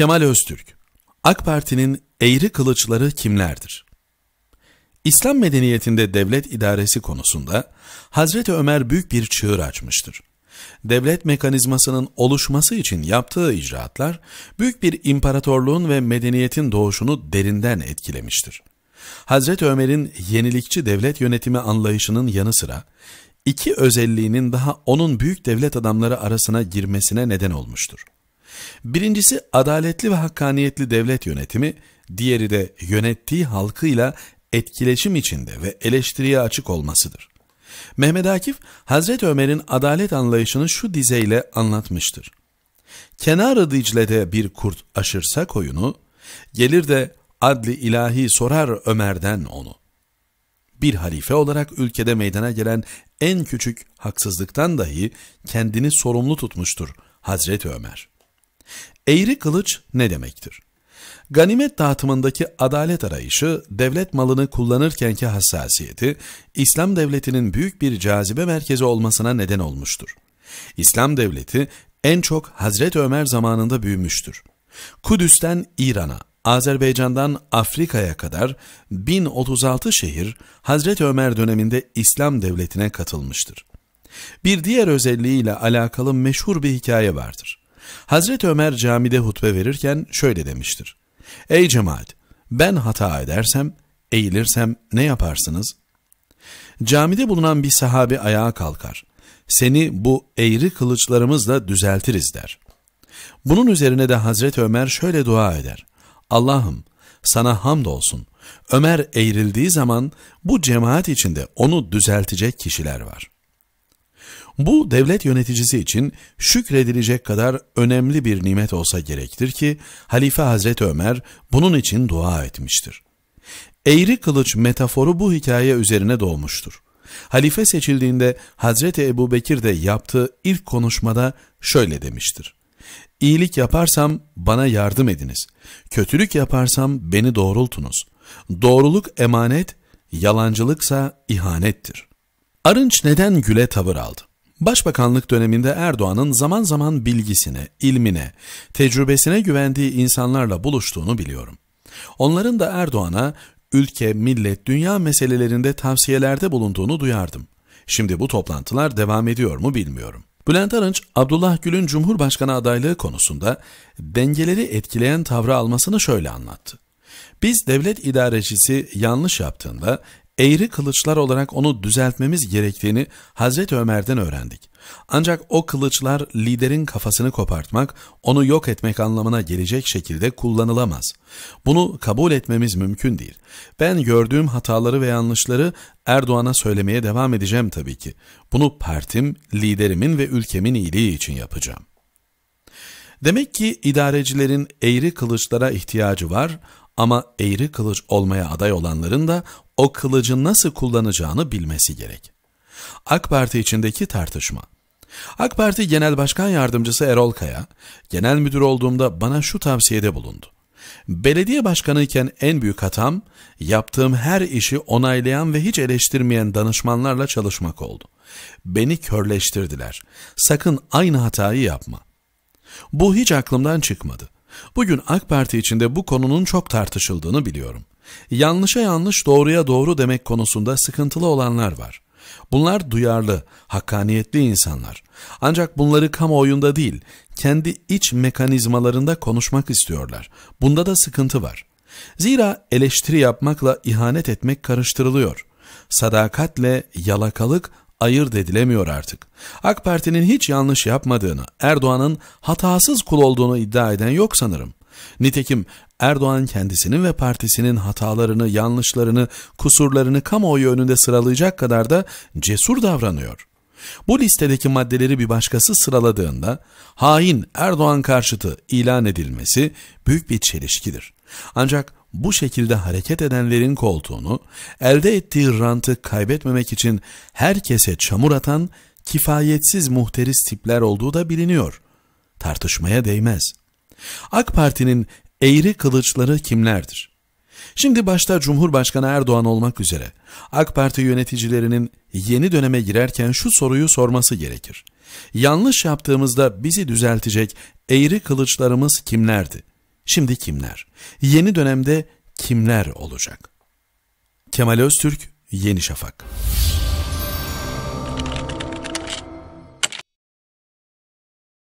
Kemal Öztürk AK Parti'nin eğri kılıçları kimlerdir? İslam medeniyetinde devlet idaresi konusunda Hazreti Ömer büyük bir çığır açmıştır. Devlet mekanizmasının oluşması için yaptığı icraatlar büyük bir imparatorluğun ve medeniyetin doğuşunu derinden etkilemiştir. Hazreti Ömer'in yenilikçi devlet yönetimi anlayışının yanı sıra iki özelliğinin daha onun büyük devlet adamları arasına girmesine neden olmuştur. Birincisi adaletli ve hakkaniyetli devlet yönetimi, diğeri de yönettiği halkıyla etkileşim içinde ve eleştiriye açık olmasıdır. Mehmet Akif, Hazreti Ömer'in adalet anlayışını şu dizeyle anlatmıştır. Kenarı Dicle'de bir kurt aşırsa koyunu, gelir de adli ilahi sorar Ömer'den onu. Bir halife olarak ülkede meydana gelen en küçük haksızlıktan dahi kendini sorumlu tutmuştur Hazreti Ömer. Eğri kılıç ne demektir? Ganimet dağıtımındaki adalet arayışı, devlet malını kullanırkenki hassasiyeti, İslam devletinin büyük bir cazibe merkezi olmasına neden olmuştur. İslam devleti en çok Hazreti Ömer zamanında büyümüştür. Kudüs'ten İran'a, Azerbaycan'dan Afrika'ya kadar 1036 şehir Hazreti Ömer döneminde İslam devletine katılmıştır. Bir diğer özelliğiyle alakalı meşhur bir hikaye vardır. Hazreti Ömer camide hutbe verirken şöyle demiştir. Ey cemaat ben hata edersem, eğilirsem ne yaparsınız? Camide bulunan bir sahabi ayağa kalkar. Seni bu eğri kılıçlarımızla düzeltiriz der. Bunun üzerine de Hazreti Ömer şöyle dua eder. Allah'ım sana hamdolsun. Ömer eğrildiği zaman bu cemaat içinde onu düzeltecek kişiler var.'' Bu devlet yöneticisi için şükredilecek kadar önemli bir nimet olsa gerektir ki Halife Hazreti Ömer bunun için dua etmiştir. Eğri kılıç metaforu bu hikaye üzerine doğmuştur. Halife seçildiğinde Hazreti Ebu Bekir de yaptığı ilk konuşmada şöyle demiştir. İyilik yaparsam bana yardım ediniz. Kötülük yaparsam beni doğrultunuz. Doğruluk emanet, yalancılıksa ihanettir. Arınç neden güle tavır aldı? Başbakanlık döneminde Erdoğan'ın zaman zaman bilgisine, ilmine, tecrübesine güvendiği insanlarla buluştuğunu biliyorum. Onların da Erdoğan'a ülke, millet, dünya meselelerinde tavsiyelerde bulunduğunu duyardım. Şimdi bu toplantılar devam ediyor mu bilmiyorum. Bülent Arınç, Abdullah Gül'ün Cumhurbaşkanı adaylığı konusunda dengeleri etkileyen tavrı almasını şöyle anlattı. Biz devlet idarecisi yanlış yaptığında eğri kılıçlar olarak onu düzeltmemiz gerektiğini Hazreti Ömer'den öğrendik. Ancak o kılıçlar liderin kafasını kopartmak, onu yok etmek anlamına gelecek şekilde kullanılamaz. Bunu kabul etmemiz mümkün değil. Ben gördüğüm hataları ve yanlışları Erdoğan'a söylemeye devam edeceğim tabii ki. Bunu partim, liderimin ve ülkemin iyiliği için yapacağım. Demek ki idarecilerin eğri kılıçlara ihtiyacı var ama eğri kılıç olmaya aday olanların da o kılıcı nasıl kullanacağını bilmesi gerek. AK Parti içindeki tartışma AK Parti Genel Başkan Yardımcısı Erol Kaya, genel müdür olduğumda bana şu tavsiyede bulundu. Belediye başkanıyken en büyük hatam, yaptığım her işi onaylayan ve hiç eleştirmeyen danışmanlarla çalışmak oldu. Beni körleştirdiler. Sakın aynı hatayı yapma. Bu hiç aklımdan çıkmadı.'' Bugün AK Parti içinde bu konunun çok tartışıldığını biliyorum. Yanlışa yanlış doğruya doğru demek konusunda sıkıntılı olanlar var. Bunlar duyarlı, hakkaniyetli insanlar. Ancak bunları kamuoyunda değil, kendi iç mekanizmalarında konuşmak istiyorlar. Bunda da sıkıntı var. Zira eleştiri yapmakla ihanet etmek karıştırılıyor. Sadakatle yalakalık ayırt edilemiyor artık. AK Parti'nin hiç yanlış yapmadığını, Erdoğan'ın hatasız kul olduğunu iddia eden yok sanırım. Nitekim Erdoğan kendisinin ve partisinin hatalarını, yanlışlarını, kusurlarını kamuoyu önünde sıralayacak kadar da cesur davranıyor. Bu listedeki maddeleri bir başkası sıraladığında hain Erdoğan karşıtı ilan edilmesi büyük bir çelişkidir. Ancak bu şekilde hareket edenlerin koltuğunu elde ettiği rantı kaybetmemek için herkese çamur atan kifayetsiz muhteris tipler olduğu da biliniyor. Tartışmaya değmez. AK Parti'nin eğri kılıçları kimlerdir? Şimdi başta Cumhurbaşkanı Erdoğan olmak üzere AK Parti yöneticilerinin yeni döneme girerken şu soruyu sorması gerekir. Yanlış yaptığımızda bizi düzeltecek eğri kılıçlarımız kimlerdi? Şimdi kimler? Yeni dönemde kimler olacak? Kemal Öztürk, Yeni Şafak.